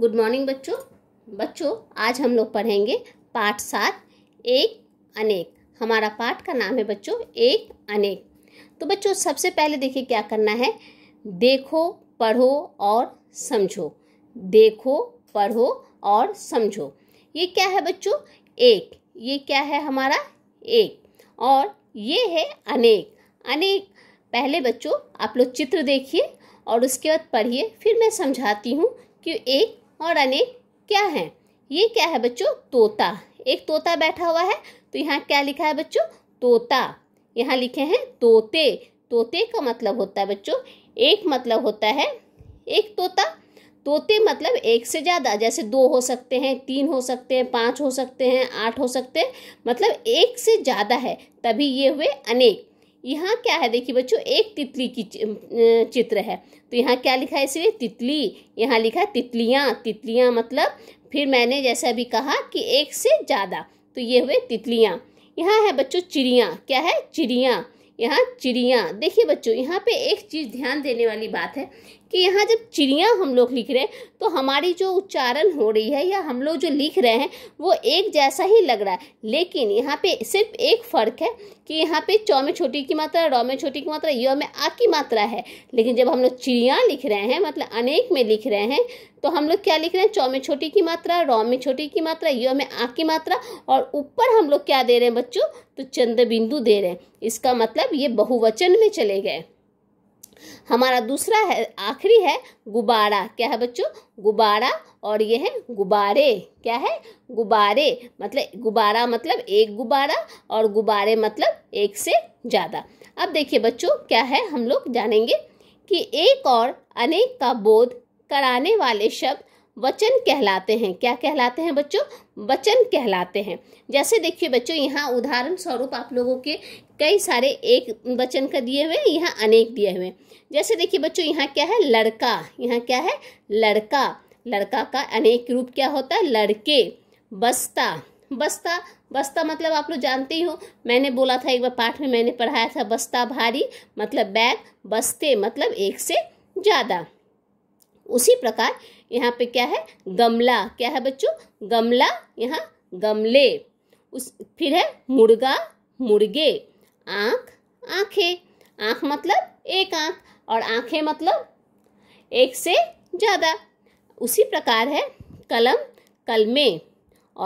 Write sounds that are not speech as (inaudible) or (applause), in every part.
good morning बच्चों बच्चों आज हम लोग पढ़ेंगे पाठ सात एक अनेक हमारा पाठ का नाम है बच्चों एक अनेक तो बच्चों सबसे पहले देखिए क्या करना है देखो पढ़ो और समझो देखो पढ़ो और समझो ये क्या है बच्चों एक ये क्या है हमारा एक और ये है अनेक अनेक पहले बच्चों आप लोग चित्र देखिए और उसके बाद पढ़िए फिर मैं समझाती हूँ कि एक और अनेक क्या हैं ये क्या है बच्चों तोता एक तोता बैठा हुआ है तो यहाँ क्या लिखा है बच्चों तोता यहाँ लिखे हैं तोते तोते का मतलब होता है बच्चों एक मतलब होता है एक तोता तोते मतलब एक से ज़्यादा जैसे दो हो सकते हैं तीन हो सकते हैं पाँच हो सकते हैं आठ हो सकते हैं मतलब एक से ज़्यादा है तभी ये हुए अनेक यहाँ क्या है देखिए बच्चों एक तितली की चित्र है तो यहाँ क्या लिखा है इसमें तितली यहाँ लिखा है तितलियाँ तितलियाँ मतलब फिर मैंने जैसा भी कहा कि एक से ज़्यादा तो ये हुए तितलियाँ यहाँ है बच्चों चिड़िया क्या है चिड़िया यहाँ चिड़िया देखिए बच्चों यहाँ पे एक चीज़ ध्यान देने वाली बात है कि यहाँ जब चिड़िया हम लोग लिख रहे हैं तो हमारी जो उच्चारण हो रही है या हम लोग जो लिख रहे हैं वो एक जैसा ही लग रहा है लेकिन यहाँ पे सिर्फ एक फ़र्क है कि यहाँ पे चौ में छोटी की मात्रा रौ में छोटी की मात्रा यो में आ की मात्रा है लेकिन जब हम लोग चिड़िया लिख रहे हैं मतलब अनेक में लिख रहे हैं तो हम लोग क्या लिख रहे हैं चौ में छोटी की मात्रा रौ में छोटी की मात्रा यो में आ की मात्रा और ऊपर हम लोग क्या दे रहे हैं बच्चों तो चंद्र बिंदु दे रहे हैं इसका मतलब ये बहुवचन में चले गए हमारा दूसरा है आखिरी है गुब्बारा क्या है बच्चों गुब्बारा और यह है गुब्बारे क्या है गुब्बारे मतलब गुब्बारा मतलब एक गुब्बारा और गुब्बारे मतलब एक से ज़्यादा अब देखिए बच्चों क्या है हम लोग जानेंगे कि एक और अनेक का बोध कराने वाले शब्द वचन कहलाते हैं क्या कहलाते हैं बच्चों वचन कहलाते हैं जैसे देखिए बच्चों यहाँ उदाहरण स्वरूप आप लोगों के कई सारे एक वचन का दिए हुए यहाँ अनेक दिए हुए जैसे देखिए बच्चों यहाँ क्या है लड़का यहाँ क्या है लड़का लड़का का अनेक रूप क्या होता है लड़के बस्ता बस्ता बस्ता मतलब आप लोग जानते ही हो मैंने बोला था एक बार पाठ में मैंने पढ़ाया था बस्ता भारी मतलब बैग बस्ते मतलब एक से ज़्यादा उसी प्रकार यहाँ पे क्या है गमला क्या है बच्चों गमला यहाँ गमले उस फिर है मुर्गा मुर्गे आँख आँखें आँख मतलब एक आँख और आँखें मतलब एक से ज़्यादा उसी प्रकार है कलम कलमे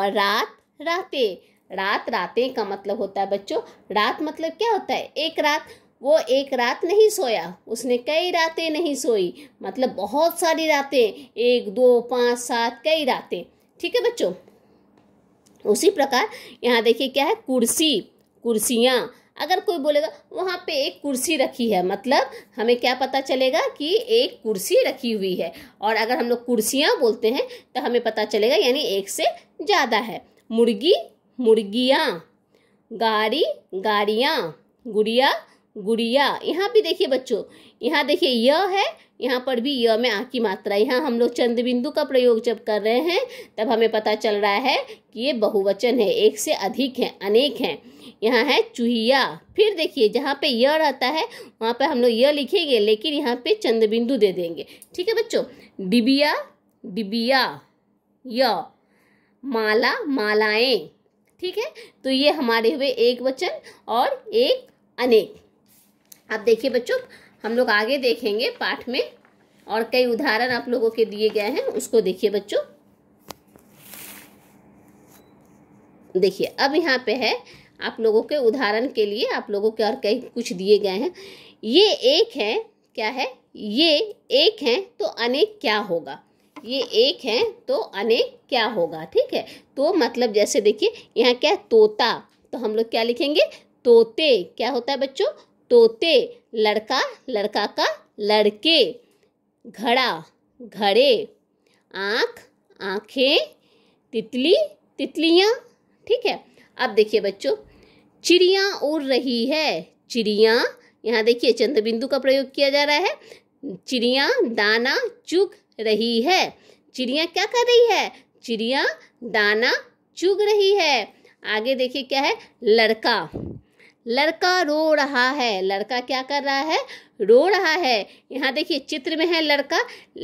और रात रातें रात रातें का मतलब होता है बच्चों रात मतलब क्या होता है एक रात वो एक रात नहीं सोया उसने कई रातें नहीं सोई मतलब बहुत सारी रातें एक दो पाँच सात कई रातें ठीक है बच्चों उसी प्रकार यहाँ देखिए क्या है कुर्सी कुर्सियाँ अगर कोई बोलेगा वहाँ पे एक कुर्सी रखी है मतलब हमें क्या पता चलेगा कि एक कुर्सी रखी हुई है और अगर हम लोग कुर्सियाँ बोलते हैं तो हमें पता चलेगा यानी एक से ज़्यादा है मुर्गी मुर्गियाँ गाड़ी गाड़ियाँ गुड़िया गुड़िया यहाँ भी देखिए बच्चों यहाँ देखिए य है यहाँ पर भी य में आ की मात्रा यहाँ हम लोग चंद बिंदु का प्रयोग जब कर रहे हैं तब हमें पता चल रहा है कि ये बहुवचन है एक से अधिक है अनेक हैं यहाँ है चूहिया फिर देखिए जहाँ पे य रहता है वहाँ पे हम लोग य लिखेंगे लेकिन यहाँ पे चंद बिंदु दे देंगे ठीक है बच्चों डिबिया डिबिया य माला मालाएँ ठीक है तो ये हमारे हुए एक वचन और एक अनेक आप देखिए बच्चों हम लोग आगे देखेंगे पाठ में और कई उदाहरण आप लोगों के दिए गए हैं उसको देखिए बच्चों देखिए अब यहाँ पे है आप लोगों के उदाहरण के लिए आप लोगों के और कई कुछ दिए गए हैं ये एक है क्या है ये एक है तो अनेक क्या होगा ये एक है तो अनेक क्या होगा ठीक है तो मतलब जैसे देखिए यहाँ क्या है तोता तो हम लोग क्या लिखेंगे तोते क्या होता है बच्चों तोते लड़का लड़का का लड़के घड़ा घड़े आँख आँखें तितली तितलियाँ ठीक है अब देखिए बच्चों चिड़िया उड़ रही है चिड़िया यहाँ देखिए चंद्रबिंदु का प्रयोग किया जा रहा है चिड़िया दाना चुग रही है चिड़िया क्या कर रही है चिड़िया दाना चुग रही है आगे देखिए क्या है लड़का लड़का रो रहा है लड़का क्या कर रहा है रो रहा है यहाँ देखिए चित्र में है लड़का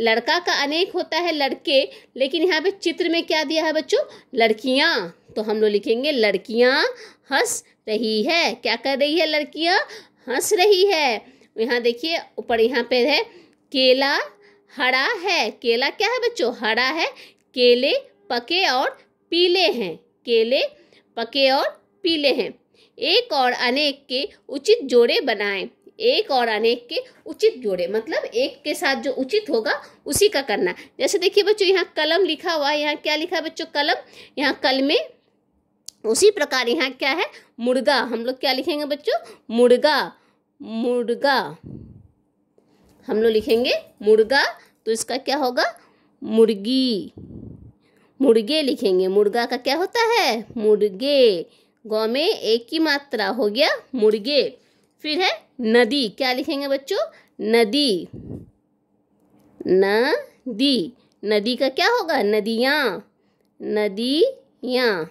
लड़का का अनेक होता है लड़के लेकिन यहाँ पे चित्र में क्या दिया है बच्चों लड़कियाँ तो हम लोग लिखेंगे लड़कियाँ हंस रही है क्या कर रही है लड़कियाँ हंस रही है यहाँ देखिए ऊपर यहाँ पे है केला हरा है केला क्या है बच्चों हरा है केले पके और पीले हैं केले पके और पीले हैं एक और अनेक के उचित जोड़े बनाएं एक और अनेक के उचित जोड़े मतलब एक के साथ जो उचित होगा उसी का करना जैसे देखिए बच्चों यहाँ कलम लिखा हुआ है यहाँ क्या लिखा है बच्चों कलम यहाँ कल में उसी प्रकार यहाँ क्या है मुर्गा हम लोग क्या लिखेंगे बच्चों मुर्गा मुर्गा हम लोग लिखेंगे मुर्गा तो इसका क्या होगा मुर्गी मुर्गे लिखेंगे मुर्गा का क्या होता है मुर्गे गौ में एक की मात्रा हो गया मुर्गे फिर है नदी क्या लिखेंगे बच्चों नदी नदी नदी का क्या होगा नदियाँ नदियाँ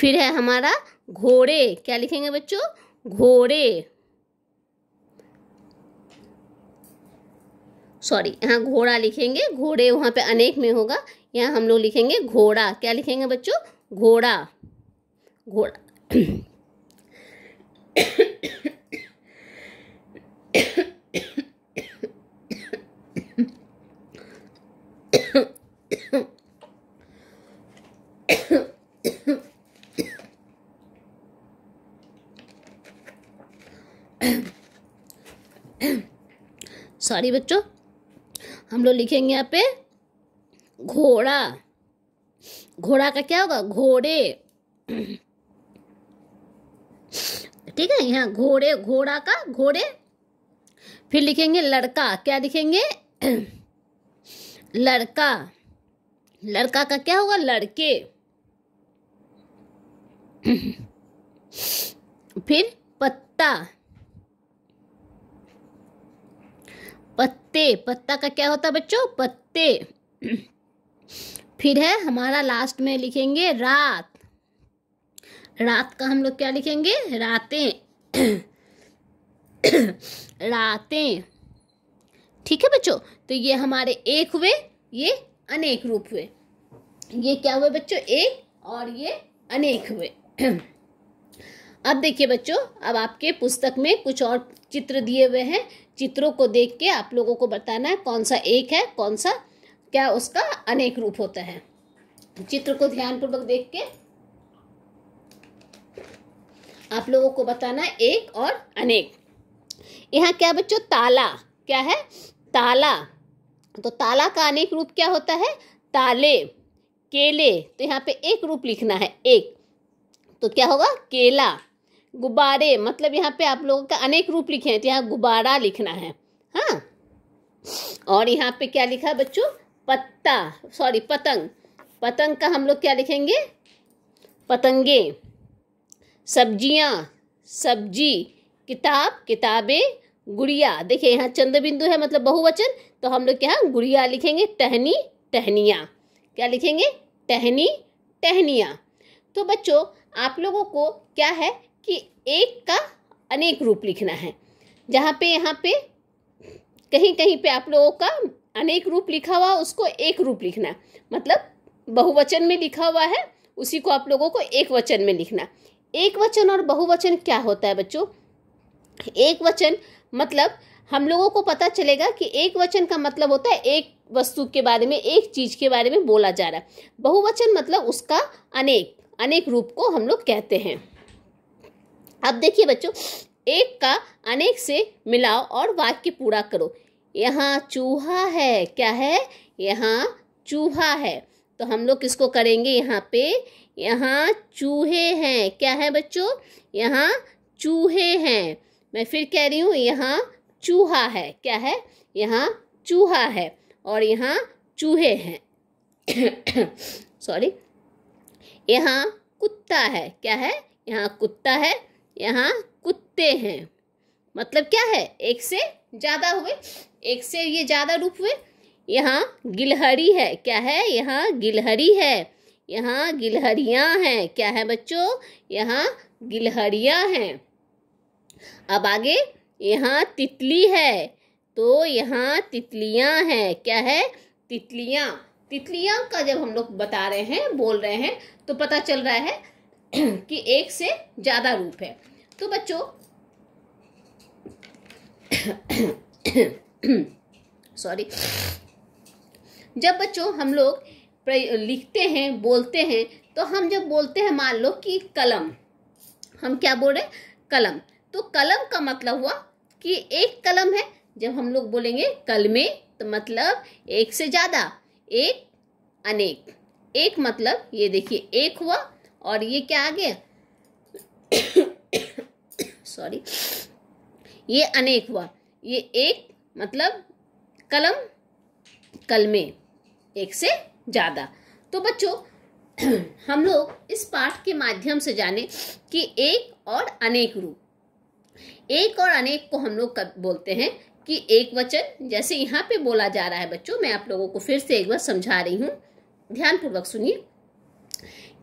फिर है हमारा घोड़े क्या लिखेंगे बच्चों घोड़े सॉरी यहाँ घोड़ा लिखेंगे घोड़े वहाँ पे अनेक में होगा यहाँ हम लोग लिखेंगे घोड़ा क्या लिखेंगे बच्चों घोड़ा घोड़ा सॉरी बच्चों हम लोग लिखेंगे यहाँ पे घोड़ा घोड़ा का क्या होगा घोड़े ठीक है यहाँ घोड़े घोड़ा का घोड़े फिर लिखेंगे लड़का क्या लिखेंगे (clears throat) लड़का लड़का का क्या होगा लड़के (clears throat) फिर पत्ता पत्ते पत्ता का क्या होता बच्चों पत्ते (clears throat) फिर है हमारा लास्ट में लिखेंगे रात रात का हम लोग क्या लिखेंगे रातें रातें ठीक है बच्चों तो ये हमारे एक हुए ये अनेक रूप हुए ये क्या हुए बच्चों एक और ये अनेक हुए अब देखिए बच्चों अब आपके पुस्तक में कुछ और चित्र दिए हुए हैं चित्रों को देख के आप लोगों को बताना है कौन सा एक है कौन सा क्या उसका अनेक रूप होता है चित्र को ध्यानपूर्वक देख के आप लोगों को बताना एक और अनेक यहाँ क्या बच्चों ताला क्या है ताला तो ताला का अनेक रूप क्या होता है ताले केले तो यहाँ पे एक रूप लिखना है एक तो क्या होगा केला गुब्बारे मतलब यहाँ पे आप लोगों का अनेक रूप लिखे हैं तो यहाँ गुब्बारा लिखना है हाँ और यहाँ पे क्या लिखा है बच्चों पत्ता सॉरी पतंग पतंग का हम लोग क्या लिखेंगे पतंगे सब्जियाँ सब्जी किताब किताबें गुड़िया देखिए यहाँ चंद्र बिंदु है मतलब बहुवचन तो हम लोग क्या गुड़िया लिखेंगे टहनी टहनिया क्या लिखेंगे टहनी टहनिया तो बच्चों आप लोगों को क्या है कि एक का अनेक रूप लिखना है जहाँ पे यहाँ पे कहीं कहीं पे आप लोगों का अनेक रूप लिखा हुआ उसको एक रूप लिखना मतलब बहुवचन में लिखा हुआ है उसी को आप लोगों को एक वचन में लिखना एक वचन और बहुवचन क्या होता है बच्चों एक वचन मतलब हम लोगों को पता चलेगा कि एक वचन का मतलब होता है एक वस्तु के बारे में एक चीज के बारे में बोला जा रहा है बहुवचन मतलब उसका अनेक अनेक रूप को हम लोग कहते हैं अब देखिए बच्चों एक का अनेक से मिलाओ और वाक्य पूरा करो यहाँ चूहा है क्या है यहाँ चूहा है तो हम लोग किसको करेंगे यहाँ पे यहाँ चूहे हैं क्या है बच्चों यहाँ चूहे हैं मैं फिर कह रही हूँ यहाँ चूहा है क्या है यहाँ चूहा है और यहाँ चूहे हैं सॉरी (coughs) यहाँ कुत्ता है क्या है यहाँ कुत्ता है यहाँ कुत्ते हैं मतलब क्या है एक से ज़्यादा हुए एक से ये ज़्यादा रूप हुए यहाँ गिलहरी है क्या है यहाँ गिलहरी है यहाँ गिलहरियाँ हैं क्या है बच्चों यहाँ गिलहरियाँ हैं अब आगे यहाँ तितली है तो यहाँ तितलियाँ हैं क्या है तितलियाँ तितलियाँ का जब हम लोग बता रहे हैं बोल रहे हैं तो पता चल रहा है (clears throat) कि एक से ज़्यादा रूप है तो बच्चों सॉरी (clears throat) जब बच्चों हम लोग लिखते हैं बोलते हैं तो हम जब बोलते हैं मान लो कि कलम हम क्या बोल रहे कलम तो कलम का मतलब हुआ कि एक कलम है जब हम लोग बोलेंगे कलमे तो मतलब एक से ज़्यादा एक अनेक एक मतलब ये देखिए एक हुआ और ये क्या आ गया (coughs) सॉरी ये अनेक हुआ ये एक मतलब कलम कलमे एक से ज़्यादा तो बच्चों (clears throat) हम लोग इस पाठ के माध्यम से जाने कि एक और अनेक रूप एक और अनेक को हम लोग बोलते हैं कि एक वचन जैसे यहाँ पे बोला जा रहा है बच्चों मैं आप लोगों को फिर से एक बार समझा रही हूँ ध्यानपूर्वक सुनिए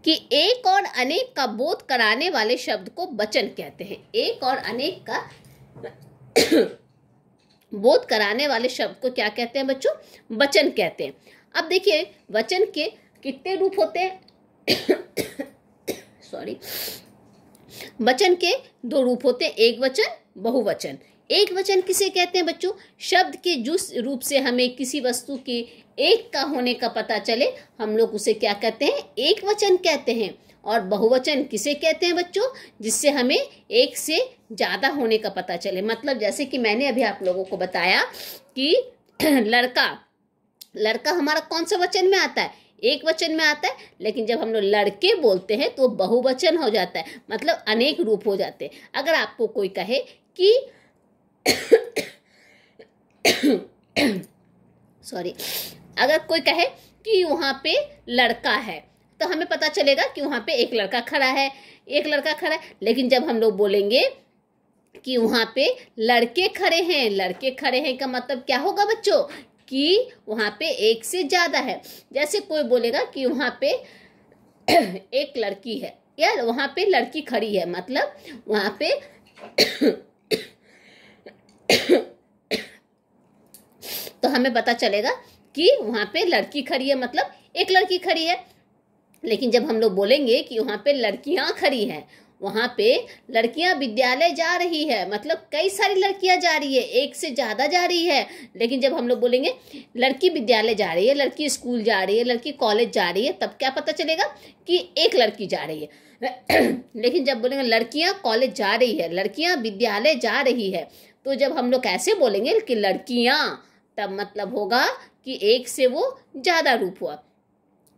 कि एक और अनेक का बोध कराने वाले शब्द को वचन कहते हैं एक और अनेक का (clears throat) बोध कराने वाले शब्द को क्या कहते हैं बच्चों वचन कहते हैं अब देखिए वचन के कितने रूप होते हैं सॉरी (coughs) वचन के दो रूप होते हैं एक वचन बहुवचन एक वचन किसे कहते हैं बच्चों शब्द के जिस रूप से हमें किसी वस्तु के एक का होने का पता चले हम लोग उसे क्या कहते हैं एक वचन कहते हैं और बहुवचन किसे कहते हैं बच्चों जिससे हमें एक से ज़्यादा होने का पता चले मतलब जैसे कि मैंने अभी आप लोगों को बताया कि (clears throat) लड़का लड़का हमारा कौन सा वचन में आता है एक वचन में आता है लेकिन जब हम लोग लड़के बोलते हैं तो बहुवचन हो जाता है मतलब अनेक रूप हो जाते हैं अगर आपको कोई कहे कि (clears throat) सॉरी अगर कोई कहे कि वहाँ पे लड़का है तो हमें पता चलेगा कि वहाँ पे एक लड़का खड़ा है एक लड़का खड़ा है लेकिन जब हम लोग बोलेंगे कि वहाँ पे लड़के खड़े हैं लड़के खड़े हैं का मतलब क्या होगा बच्चों कि वहाँ पे एक से ज़्यादा है जैसे कोई बोलेगा कि वहाँ पे (clears throat) एक लड़की है या वहाँ पे लड़की खड़ी है मतलब वहाँ पे (clears throat) तो हमें पता चलेगा कि वहाँ पे लड़की खड़ी है मतलब एक लड़की खड़ी है लेकिन जब हम लोग बोलेंगे कि वहाँ पे लड़कियाँ खड़ी हैं वहाँ पे लड़कियाँ विद्यालय जा रही है मतलब कई सारी लड़कियाँ जा रही है एक से ज़्यादा जा रही है लेकिन जब हम लोग बोलेंगे लड़की विद्यालय जा रही है लड़की स्कूल जा रही है लड़की कॉलेज जा रही है तब क्या पता चलेगा कि एक लड़की जा रही है (clears throat) लेकिन जब बोलेंगे लड़कियाँ कॉलेज जा रही है लड़कियाँ विद्यालय जा रही है तो जब हम लोग ऐसे बोलेंगे कि लड़कियाँ तब मतलब होगा कि एक से वो ज़्यादा रूप हुआ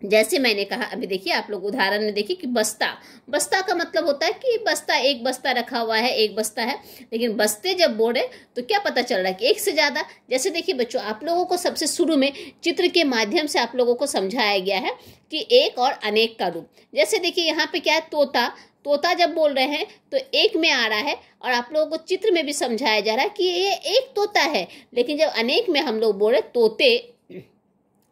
जैसे मैंने कहा अभी देखिए आप लोग उदाहरण में देखिए कि बस्ता बस्ता का मतलब होता है कि बस्ता एक बस्ता रखा हुआ है एक बस्ता है लेकिन बस्ते जब बोड़े तो क्या पता चल रहा है कि एक से ज़्यादा जैसे देखिए बच्चों आप लोगों को सबसे शुरू में चित्र के माध्यम से आप लोगों को समझाया गया है कि एक और अनेक का रूप जैसे देखिए यहाँ पर क्या है तोता तोता जब बोल रहे हैं तो एक में आ रहा है और आप लोगों को चित्र में भी समझाया जा रहा है कि ये एक तोता है लेकिन जब अनेक में हम लोग बोल रहे तोते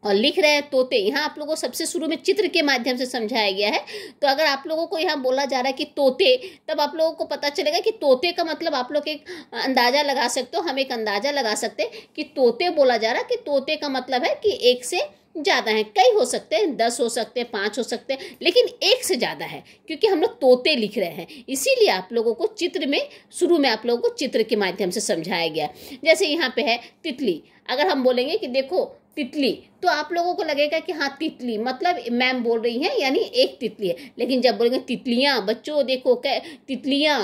और लिख रहे हैं तोते यहाँ आप लोगों को सबसे शुरू में चित्र के माध्यम से समझाया गया है तो अगर आप लोगों को यहाँ बोला जा रहा है कि तोते तब आप लोगों को पता चलेगा कि तोते का मतलब आप लोग एक अंदाज़ा लगा सकते हो हम एक अंदाज़ा लगा सकते कि तोते बोला जा रहा है कि तोते का मतलब है कि एक से ज़्यादा हैं कई हो सकते हैं दस हो सकते हैं पाँच हो सकते हैं लेकिन एक से ज़्यादा है क्योंकि हम लोग तोते लिख रहे हैं इसीलिए आप लोगों को चित्र में शुरू में आप लोगों को चित्र के माध्यम से समझाया गया जैसे यहाँ पे है तितली अगर हम बोलेंगे कि देखो तितली तो आप लोगों को लगेगा कि हाँ तितली मतलब मैम बोल रही हैं यानी एक तितली है लेकिन जब बोलेंगे तितलियाँ बच्चों देखो क्या तितलियाँ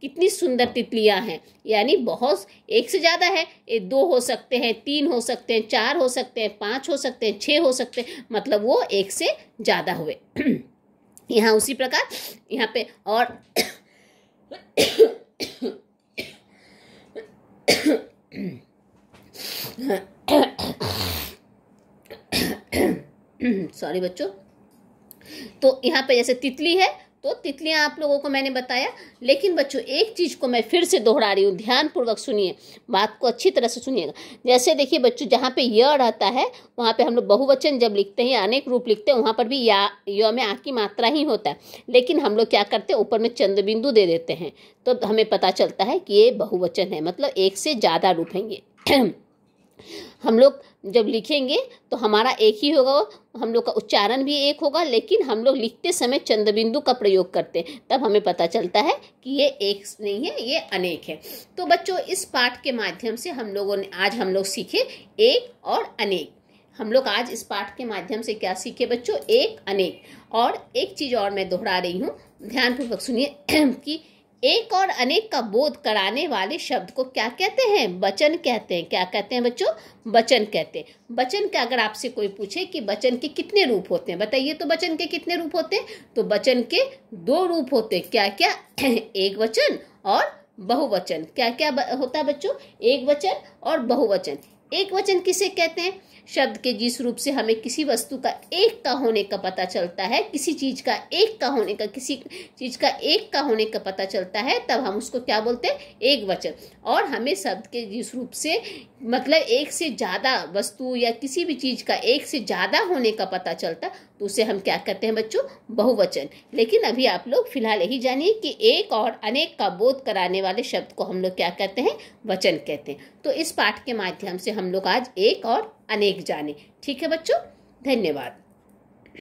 कितनी सुंदर तितलियाँ हैं यानी बहुत एक से ज़्यादा है ये दो हो सकते हैं तीन हो सकते हैं चार हो सकते हैं पाँच हो सकते हैं छः हो सकते हैं मतलब वो एक से ज़्यादा हुए यहाँ उसी प्रकार यहाँ पे और सॉरी (clears throat) बच्चों तो यहाँ पे जैसे तितली है तो तितलियाँ आप लोगों को मैंने बताया लेकिन बच्चों एक चीज़ को मैं फिर से दोहरा रही हूँ ध्यानपूर्वक सुनिए बात को अच्छी तरह से सुनिएगा जैसे देखिए बच्चों जहाँ पे य रहता है वहाँ पे हम लोग बहुवचन जब लिखते हैं अनेक रूप लिखते हैं वहाँ पर भी या य में आ की मात्रा ही होता है लेकिन हम लोग क्या करते हैं ऊपर में चंद्रबिंदु बिंदु दे देते हैं तो हमें पता चलता है कि ये बहुवचन है मतलब एक से ज़्यादा रूप हैं ये (clears throat) हम लोग जब लिखेंगे तो हमारा एक ही होगा हम लोग का उच्चारण भी एक होगा लेकिन हम लोग लिखते समय चंद्रबिंदु का प्रयोग करते हैं तब हमें पता चलता है कि ये एक नहीं है ये अनेक है तो बच्चों इस पाठ के माध्यम से हम लोगों ने आज हम लोग सीखे एक और अनेक हम लोग आज इस पाठ के माध्यम से क्या सीखे बच्चों एक अनेक और एक चीज़ और मैं दोहरा रही हूँ ध्यानपूर्वक सुनिए कि एक और अनेक का बोध कराने वाले शब्द को क्या कहते हैं वचन कहते हैं क्या कहते हैं बच्चों वचन कहते हैं वचन का अगर आपसे कोई पूछे कि वचन के कितने रूप होते हैं बताइए तो वचन के कितने रूप होते हैं तो वचन के दो रूप होते हैं क्या क्या (clears throat) एक वचन और बहुवचन क्या क्या होता है बच्चों एक वचन और बहुवचन एक वचन किसे कहते हैं शब्द के जिस रूप से हमें किसी वस्तु का एक का होने का पता चलता है किसी चीज़ का एक का होने का किसी चीज़ का एक का होने का पता चलता है तब हम उसको क्या बोलते हैं एक वचन और हमें शब्द के जिस रूप से मतलब एक से ज़्यादा वस्तु या किसी भी चीज़ का एक से ज़्यादा होने का पता चलता तो उसे हम क्या कहते हैं बच्चों बहुवचन लेकिन अभी आप लोग फिलहाल यही जानिए कि एक और अनेक का बोध कराने वाले शब्द को हम लोग क्या कहते हैं वचन कहते हैं तो इस पाठ के माध्यम से हम लोग आज एक और अनेक जाने ठीक है बच्चों धन्यवाद